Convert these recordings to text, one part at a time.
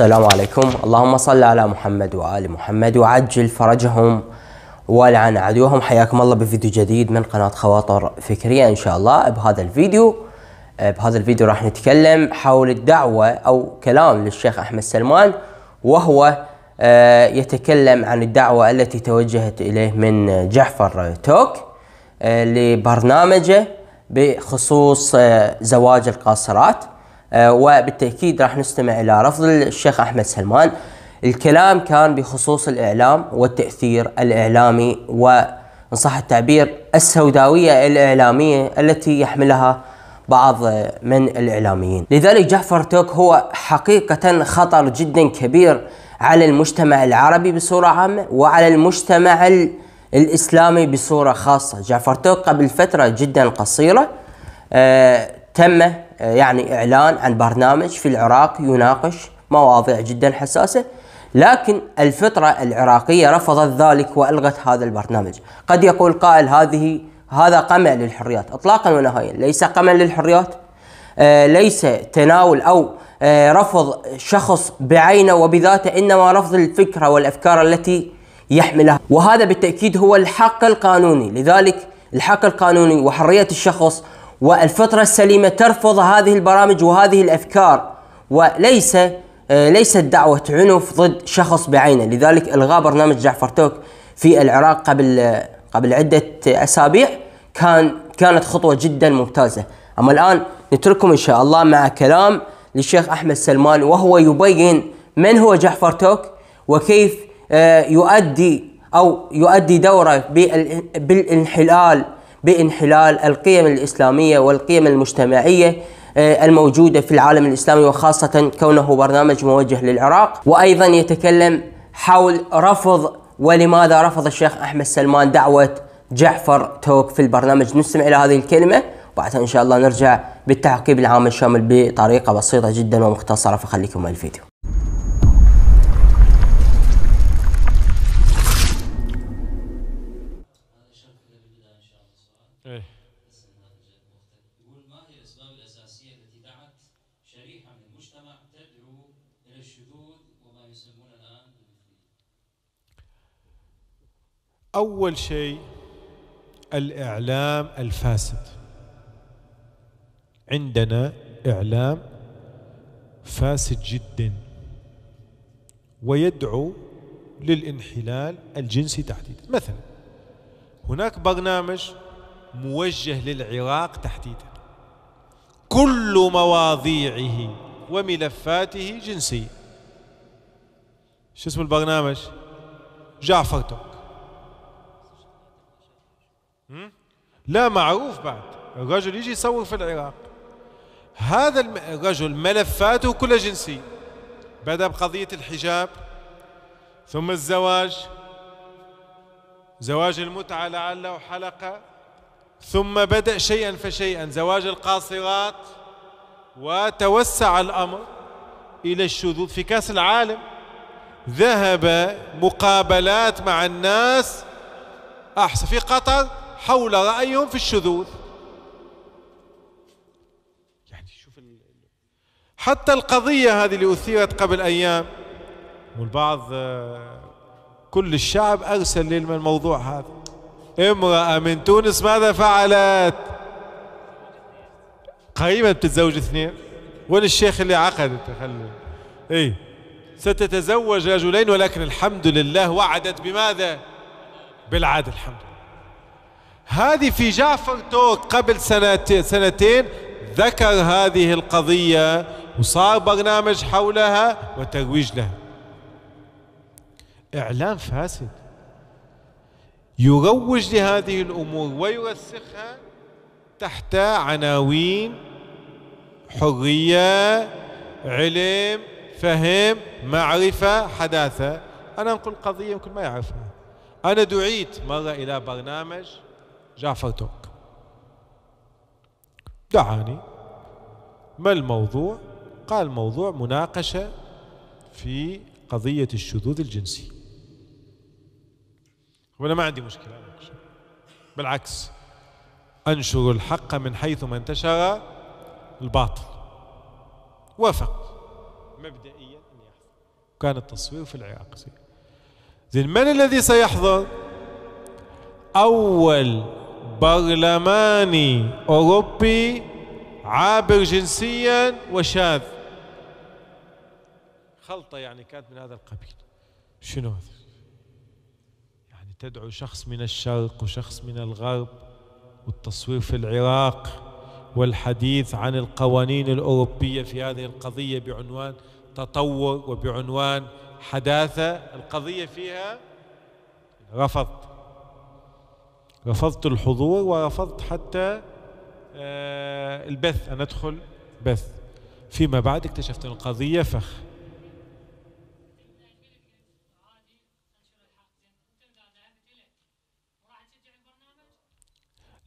السلام عليكم اللهم صل على محمد وآل محمد وعجل فرجهم ولعن عدوهم حياكم الله بفيديو جديد من قناة خواطر فكرية إن شاء الله بهذا الفيديو بهذا الفيديو راح نتكلم حول الدعوة أو كلام للشيخ أحمد سلمان وهو آه، يتكلم عن الدعوة التي توجهت إليه من جعفر توك آه، لبرنامجه بخصوص آه، زواج القاصرات آه، وبالتأكيد راح نستمع إلى رفض الشيخ أحمد سلمان الكلام كان بخصوص الإعلام والتأثير الإعلامي ان صح التعبير السوداوية الإعلامية التي يحملها بعض من الإعلاميين لذلك جعفر توك هو حقيقة خطر جدا كبير على المجتمع العربي بصورة عامة وعلى المجتمع الإسلامي بصورة خاصة جعفر توك قبل فترة جدا قصيرة آه، تم آه، يعني إعلان عن برنامج في العراق يناقش مواضيع جدا حساسة لكن الفطره العراقية رفضت ذلك وألغت هذا البرنامج قد يقول قائل هذه هذا قمع للحريات اطلاقا ونهائيا ليس قمع للحريات آه، ليس تناول او آه، رفض شخص بعينه وبذاته انما رفض الفكره والافكار التي يحملها وهذا بالتاكيد هو الحق القانوني لذلك الحق القانوني وحريه الشخص والفطرة السليمة ترفض هذه البرامج وهذه الأفكار وليس آه، ليست دعوة عنف ضد شخص بعينه لذلك إلغاء برنامج جعفر توك في العراق قبل قبل عدة أسابيع كان كانت خطوة جدا ممتازة أما الآن نترككم إن شاء الله مع كلام للشيخ أحمد سلمان وهو يبين من هو جعفر توك وكيف آه، يؤدي أو يؤدي دوره بالانحلال بانحلال القيم الإسلامية والقيم المجتمعية آه، الموجودة في العالم الإسلامي وخاصة كونه برنامج موجه للعراق وأيضا يتكلم حول رفض ولماذا رفض الشيخ أحمد سلمان دعوة جعفر توك في البرنامج نستمع إلى هذه الكلمة وبعدها إن شاء الله نرجع بالتعقيب العام الشامل بطريقة بسيطة جدا ومختصرة فخليكم مع الفيديو السياسية التي دعت شريحة من المجتمع تدعو إلى الشذوذ وما الآن أول شيء الإعلام الفاسد عندنا إعلام فاسد جدا ويدعو للانحلال الجنسي تحديدا مثلا هناك برنامج موجه للعراق تحديدا كل مواضيعه وملفاته جنسية شو اسم البرنامج جعفر توك لا معروف بعد الرجل يجي يصور في العراق هذا الرجل ملفاته كلها جنسية بدأ بقضية الحجاب ثم الزواج زواج المتعة لعله حلقة ثم بدأ شيئا فشيئا زواج القاصرات وتوسع الأمر إلى الشذوذ في كأس العالم ذهب مقابلات مع الناس أحسن في قطر حول رأيهم في الشذوذ يعني شوف حتى القضية هذه اللي أثيرت قبل أيام والبعض آه، كل الشعب أرسل للموضوع هذا امرأة من تونس ماذا فعلت قريبا بتتزوج اثنين وين الشيخ اللي عقد خلي اي ستتزوج رجلين ولكن الحمد لله وعدت بماذا بالعدل الحمد لله هذه في جعفر توك قبل سنتين, سنتين ذكر هذه القضية وصار برنامج حولها وترويج لها إعلام فاسد يروج لهذه الأمور ويرسخها تحت عناوين حرية علم فهم معرفة حداثة أنا أنقل قضية يمكن ما يعرفها أنا دعيت مرة إلى برنامج جعفر توك دعاني ما الموضوع؟ قال موضوع مناقشة في قضية الشذوذ الجنسي وانا ما عندي مشكله بالعكس انشر الحق من حيث ما انتشر الباطل وافق مبدئيا ان كان التصوير في العراق زين من الذي سيحضر اول برلماني اوروبي عابر جنسيا وشاذ خلطه يعني كانت من هذا القبيل شنو هذا تدعو شخص من الشرق وشخص من الغرب والتصوير في العراق والحديث عن القوانين الأوروبية في هذه القضية بعنوان تطور وبعنوان حداثة القضية فيها رفضت رفضت الحضور ورفضت حتى آه، البث أن أدخل بث فيما بعد اكتشفت أن القضية فخ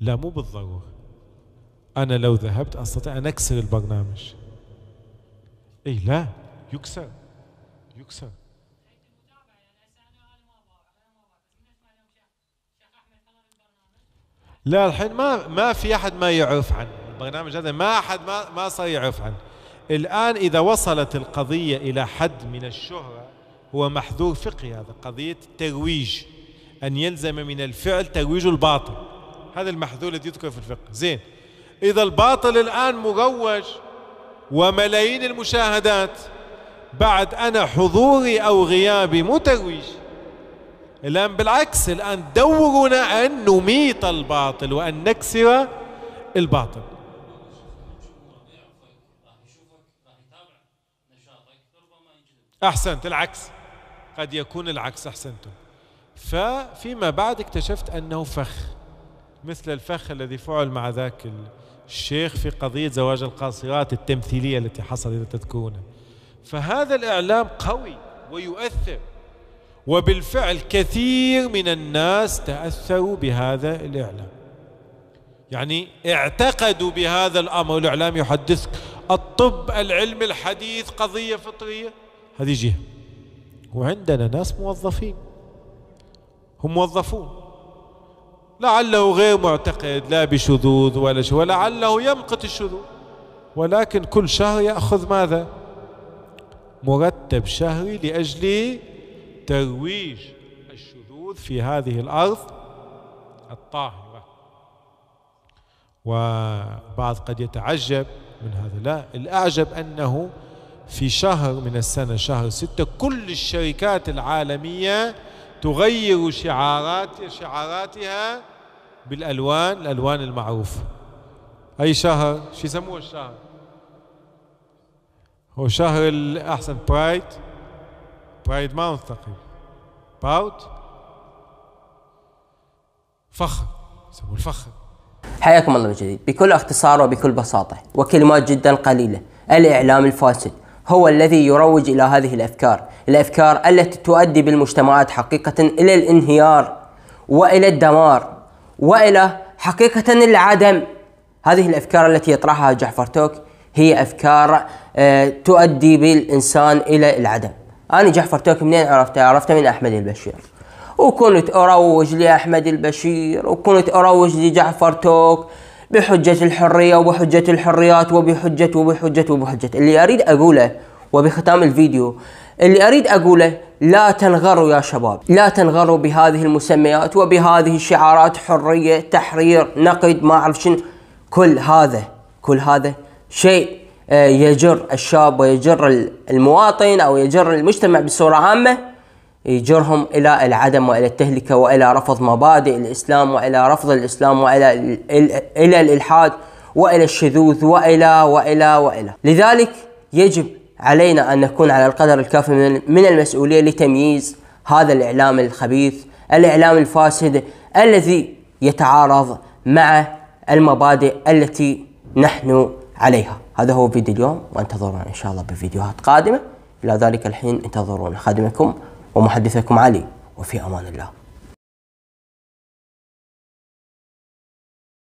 لا مو بالضرورة أنا لو ذهبت أستطيع أن أكسر البرنامج إي لا يكسر يكسر لا الحين ما ما في احد ما يعرف عنه البرنامج هذا ما احد ما ما صار يعرف عنه الان اذا وصلت القضيه الى حد من الشهره هو محذور فقهي هذا قضيه الترويج ان يلزم من الفعل ترويج الباطل هذا المحذور الذي يذكر في الفقه زين إذا الباطل الآن مروج وملايين المشاهدات بعد أنا حضوري أو غيابي مو ترويج الآن بالعكس الآن دورنا أن نميت الباطل وأن نكسر الباطل أحسنت العكس قد يكون العكس أحسنتم ففيما بعد اكتشفت أنه فخ مثل الفخ الذي فعل مع ذاك الشيخ في قضية زواج القاصرات التمثيلية التي حصلت إذا تذكرونها فهذا الإعلام قوي ويؤثر وبالفعل كثير من الناس تأثروا بهذا الإعلام يعني اعتقدوا بهذا الأمر الإعلام يحدثك الطب العلم الحديث قضية فطرية هذه جهة وعندنا ناس موظفين هم موظفون لعله غير معتقد لا بشذوذ ولا شيء ولعله يمقت الشذوذ ولكن كل شهر يأخذ ماذا مرتب شهري لأجل ترويج الشذوذ في هذه الأرض الطاهرة وبعض قد يتعجب من هذا لا الأعجب أنه في شهر من السنة شهر ستة كل الشركات العالمية تغير شعارات شعاراتها بالألوان الألوان المعروفة أي شهر شو يسموه الشهر هو شهر الأحسن برايد برايد ماونث تقريبا باوت فخر يسموه الفخر حياكم الله من جديد بكل اختصار وبكل بساطة وكلمات جدا قليلة الإعلام الفاسد هو الذي يروج إلى هذه الأفكار الأفكار التي تؤدي بالمجتمعات حقيقة إلى الانهيار وإلى الدمار وإلى حقيقة العدم هذه الأفكار التي يطرحها جعفر توك هي أفكار آه، تؤدي بالإنسان إلى العدم أنا جعفر توك منين عرفته؟ عرفته من أحمد البشير وكنت أروج لأحمد البشير وكنت أروج لجعفر توك بحجة الحرية وبحجة الحريات وبحجة وبحجة وبحجة اللي أريد أقوله وبختام الفيديو اللي أريد أقوله لا تنغروا يا شباب لا تنغروا بهذه المسميات وبهذه الشعارات حرية تحرير نقد ما أعرف شنو كل هذا كل هذا شيء آه، يجر الشاب ويجر المواطن أو يجر المجتمع بصورة عامة يجرهم إلى العدم وإلى التهلكة وإلى رفض مبادئ الإسلام وإلى رفض الإسلام وإلى إلى الإلحاد وإلى الشذوذ وإلى وإلى وإلى لذلك يجب علينا أن نكون على القدر الكافي من المسؤولية لتمييز هذا الإعلام الخبيث الإعلام الفاسد الذي يتعارض مع المبادئ التي نحن عليها هذا هو فيديو اليوم وانتظرونا إن شاء الله بفيديوهات قادمة إلى ذلك الحين انتظرونا خادمكم ومحدثكم علي وفي امان الله